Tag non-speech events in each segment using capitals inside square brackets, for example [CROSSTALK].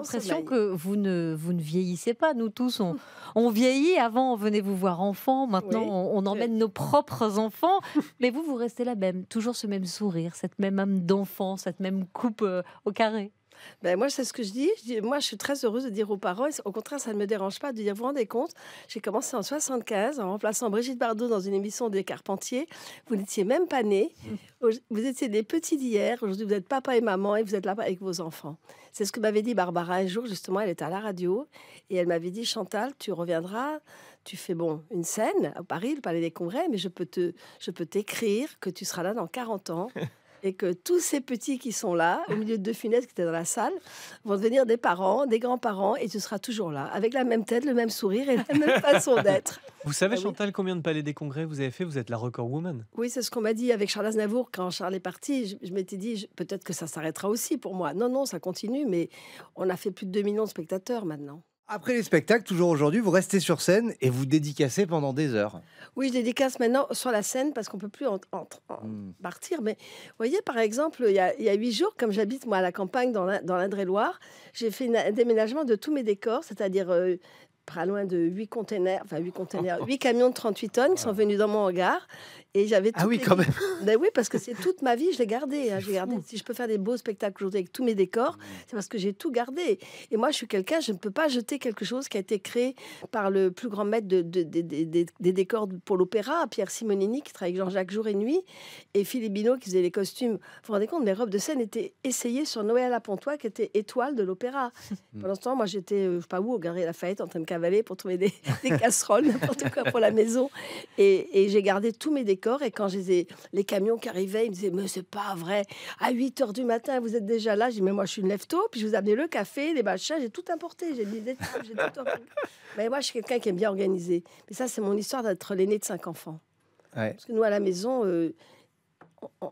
l'impression que vous ne, vous ne vieillissez pas. Nous tous, on, vieillit. Avant, on venait vous voir enfant. Maintenant, on, euh. emmène nos propres enfants. [LAUGHS] Mais vous, vous restez la même. Toujours ce même sourire, cette même âme d'enfant, cette même coupe euh, au carré. Ben moi, c'est ce que je dis. je Moi, je suis très heureuse de dire aux parents. au contraire, ça ne me dérange pas de dire, vous vous rendez compte, j'ai commencé en 75 en remplaçant Brigitte Bardot dans une émission des Carpentiers. Vous n'étiez même pas née, mmh. Vous étiez des petits d'hier. Aujourd'hui, vous êtes papa et maman et vous êtes là avec vos enfants. C'est ce que m'avait dit Barbara un jour, justement, elle était à la radio. Et elle m'avait dit, Chantal, tu reviendras, tu fais, bon, une scène à Paris, le Palais des Congrès, mais je peux te, je peux t'écrire que tu seras là dans 40 ans. [LAUGHS] et que tous ces petits qui sont là, au milieu de deux qui étaient dans la salle, vont devenir des parents, des grands-parents, et tu seras toujours là, avec la même tête, le même sourire et la même [LAUGHS] façon d'être. Vous savez, ah Chantal, combien de palais des congrès vous avez fait Vous êtes la record woman. Oui, c'est ce qu'on m'a dit avec Charles Aznavour quand Charles est parti. Je, je m'étais dit, peut-être que ça s'arrêtera aussi pour moi. Non, non, ça continue, mais on a fait plus de 2 millions de spectateurs maintenant. Après les spectacles, toujours aujourd'hui, vous restez sur scène et vous dédicacez pendant des heures. Oui, je dédicace maintenant sur la scène parce qu'on peut plus en, hmm. partir. Mais vous voyez, par exemple, il y a huit jours, comme j'habite moi à la campagne dans l'Indre-et-Loire, j'ai fait un déménagement de tous mes décors, c'est-à-dire euh, pas loin de huit containers, enfin huit containers, 8 [LAUGHS] camions de 38 tonnes qui sont ah. venus dans mon hangar et j'avais ah oui, quand même. Ben oui, parce que c'est toute ma vie, je l'ai hein. gardé. je Si je peux faire des beaux spectacles aujourd'hui avec tous mes décors, c'est parce que j'ai tout gardé. Et moi, je suis quelqu'un, je ne peux pas jeter quelque chose qui a été créé par le plus grand maître de, des décors pour l'opéra, Pierre Simonini, qui travaille avec Jean-Jacques jour et nuit, et Philippe Binot, qui faisait les costumes. Vous vous rendez compte, mes robes de scène étaient essayées sur Noël à qui était étoile de l'opéra. [LAUGHS] Pendant ce temps, moi, j'étais, euh, je sais pas où, au la Lafayette, en train de cavaler pour trouver [LAUGHS] des, casseroles, n'importe quoi pour la maison. Et, et j'ai gardé tous mes décors et quand j'ai les, camions qui arrivaient, ils me disaient Mais c'est pas vrai, à 8 heures du matin, vous êtes déjà là. J'ai dit Mais moi, je suis une lève tôt, puis je vous amenais le café, les machins, j'ai tout importé. J'ai mis [LAUGHS] Mais moi, je suis quelqu'un qui aime bien organiser. Mais ça, c'est mon histoire d'être l'aîné de cinq enfants. Parce que nous, à la maison, euh,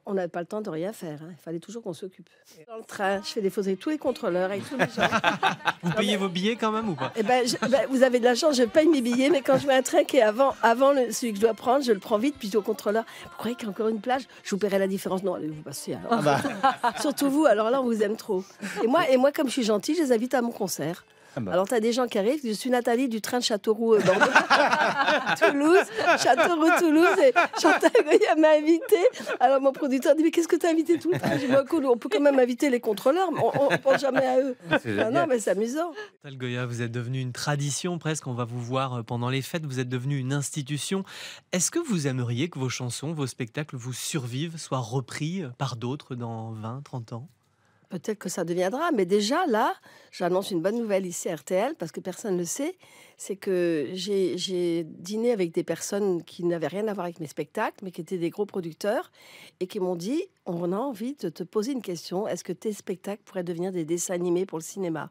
on n'a pas le temps de rien faire. Hein. Il fallait toujours qu'on s'occupe. Dans le train, je fais des fausses avec tous les contrôleurs, [LAUGHS] vous payez vos billets quand même ou pas eh ben, ben, Vous avez de la chance, je paye mes billets, mais quand je mets un train qui est avant, avant le, celui que je dois prendre, je le prends vite, puis je dis au contrôleur Vous croyez qu'il y a encore une plage Je vous paierai la différence. Non, allez vous passer. Ah bah. [LAUGHS] Surtout vous, alors là, on vous aime trop. Et moi, et moi, comme je suis gentille, je les invite à mon concert. Ah bah. Alors, tu as des gens qui arrivent. Je suis Nathalie du train euh, de [LAUGHS] châteauroux Toulouse, Châteauroux-Toulouse. Et Chantal Goya m'a invité. Alors, mon producteur dit Mais qu'est-ce que tu as invité tout le temps bah, cool, on peut quand même inviter les contrôleurs, mais on ne pense jamais à eux. Ah, ah non, mais c'est amusant. Chantal Goya, vous êtes devenue une tradition presque. On va vous voir euh, pendant les fêtes. Vous êtes devenue une institution. Est-ce que vous aimeriez que vos chansons, vos spectacles vous survivent, soient repris par d'autres dans 20, 30 ans Peut-être que ça deviendra, mais déjà là, j'annonce une bonne nouvelle ici à RTL, parce que personne ne le sait, c'est que j'ai dîné avec des personnes qui n'avaient rien à voir avec mes spectacles, mais qui étaient des gros producteurs, et qui m'ont dit, on a envie de te poser une question, est-ce que tes spectacles pourraient devenir des dessins animés pour le cinéma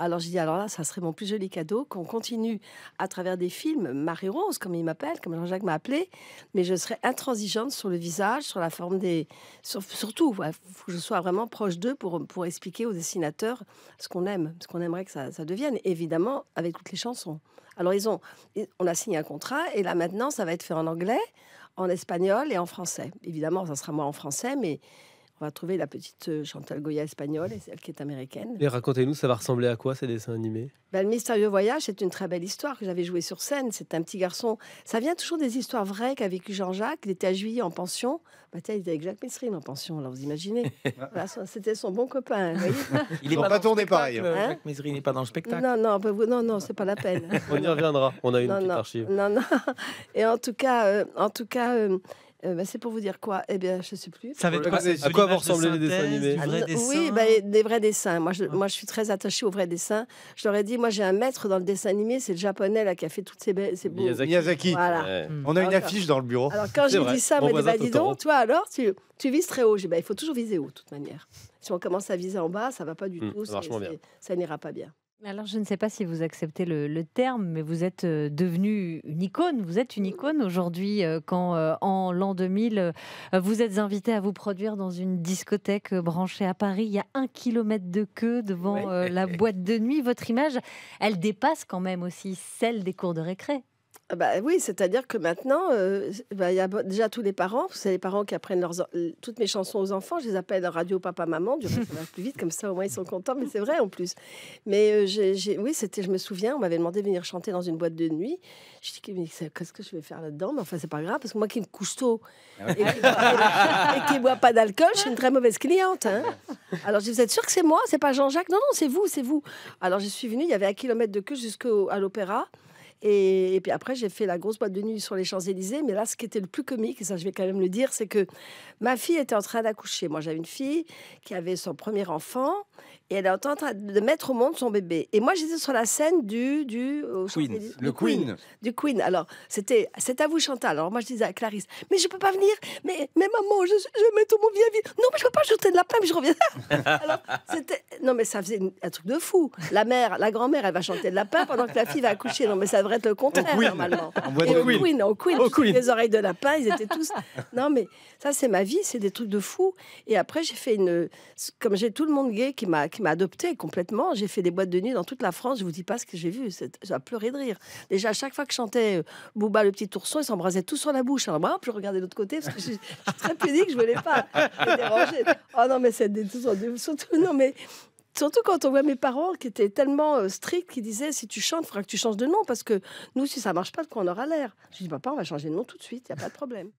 alors j'ai dit, alors là, ça serait mon plus joli cadeau qu'on continue à travers des films, Marie-Rose, comme il m'appelle, comme Jean-Jacques m'a appelé, mais je serai intransigeante sur le visage, sur la forme des... surtout, il faut que je sois vraiment proche d'eux pour, pour expliquer aux dessinateurs ce qu'on aime, ce qu'on aimerait que ça, ça devienne, évidemment, avec toutes les chansons. Alors ils ont, on a signé un contrat et là maintenant, ça va être fait en anglais, en espagnol et en français. Évidemment, ça sera moi en français, mais on va trouver la petite euh, Chantal Goya espagnole et celle qui est américaine. Et racontez-nous, ça va ressembler à quoi ces dessins animés ben, Le mystérieux voyage, c'est une très belle histoire que j'avais jouée sur scène. C'est un petit garçon. Ça vient toujours des histoires vraies qu'a vécu Jean-Jacques. Il était à Juillet en pension. Ben, il était avec Jacques Messrine en pension, là, vous imaginez. [LAUGHS] C'était son bon copain. [LAUGHS] il n'est pas, tourné pareil. Hein. Euh, hein Jacques n'est pas dans le spectacle. Non, non, c'est pas la peine. [LAUGHS] On y reviendra. On a une petite archive. Non, non. Et en tout cas, euh, en tout cas euh, bah, c'est pour vous dire quoi Eh bien, je sais plus. Ça à quoi vont ressembler les dessins animés vrais dessins. Oui, bah, des vrais dessins. Moi je, ah. moi, je suis très attachée aux vrais dessins. Je leur ai dit, moi, j'ai un maître dans le dessin animé, c'est le japonais là, qui a fait toutes ces, belles, ces Miyazaki. Voilà. Hmm. On a une affiche dans le bureau. Alors, quand j'ai bah, bah, dis ça, mais dis donc, toi, alors, tu, vises très haut. il faut toujours viser haut, de toute manière. Si on commence à viser en bas, ça va pas du hmm, tout. ça n'ira pas bien. Alors, je ne sais pas si vous acceptez le, terme, mais vous êtes euh, devenue une icône. Vous êtes une icône aujourd'hui euh, quand, euh, en l'an 2000, vous êtes invité à vous produire dans une discothèque branchée à Paris. Il y a un kilomètre de queue devant la [LAUGHS] boîte de nuit. Votre image, elle dépasse quand même aussi celle des cours de récré. Ah bah oui, c'est-à-dire que maintenant, euh, bah, il y a déjà tous les parents, c'est les parents qui apprennent toutes mes chansons aux enfants, je les appelle radio papa maman, du coup ça va plus vite, comme ça au moins ils sont contents, mais c'est vrai en plus. Mais euh, oui, c'était, je me souviens, on m'avait demandé de venir chanter dans une boîte de nuit. Je dis mais qu'est-ce que je vais faire là-dedans Mais enfin c'est pas grave parce que moi qui me couche tôt ah et, qui ne pas d'alcool, je suis une très mauvaise cliente. Hein. Alors je dis vous êtes sûr que c'est moi, c'est pas Jean-Jacques Non non c'est vous, c'est vous. Alors je suis venue, il y avait un kilomètre de queue jusqu'à l'opéra. Et, puis après, j'ai fait la grosse boîte de nuit sur les Champs-Élysées. Mais là, ce qui était le plus comique, et ça, je vais quand même le dire, c'est que ma fille était en train d'accoucher. Moi, j'avais une fille qui avait son premier enfant et elle est en train de mettre au monde son bébé. Et moi, j'étais sur la scène du. du euh, Queen. le Queen. Du Queen. Alors, c'était c'est à vous, Chantal. Alors, moi, je disais à Clarisse, mais je peux pas venir. Mais, mais maman, je, je mets tout mon vie Non, mais je peux pas chanter de lapin, mais je reviens. [LAUGHS] c'était. Non, mais ça faisait un truc de fou. La mère, la grand-mère, elle va chanter de lapin pendant que la fille va accoucher. Non, mais ça devrait être le contraire, normalement. Oui, au Queen, au Queen, Les oreilles de lapin, ils étaient tous. [LAUGHS] non, mais ça, c'est ma vie, c'est des trucs de fou. Et après, j'ai fait une. Comme j'ai tout le monde gay qui m'a qui m'a adopté complètement, j'ai fait des boîtes de nuit dans toute la France. Je vous dis pas ce que j'ai vu. J'ai pleuré de rire. Déjà, à chaque fois que je chantais euh, Booba, le petit ourson, ils s'embrasait tous sur la bouche. Alors, moi, je regardais de l'autre côté parce que je, très pudique, je voulais pas [LAUGHS] déranger. Oh non, mais c'est des. Surtout, non, mais Surtout quand on voit mes parents qui étaient tellement euh, stricts, qui disaient si tu chantes, il faudra que tu changes de nom parce que nous, si ça marche pas, de quoi on aura l'air. Je dis papa, on va changer de nom tout de suite, il n'y a pas de problème.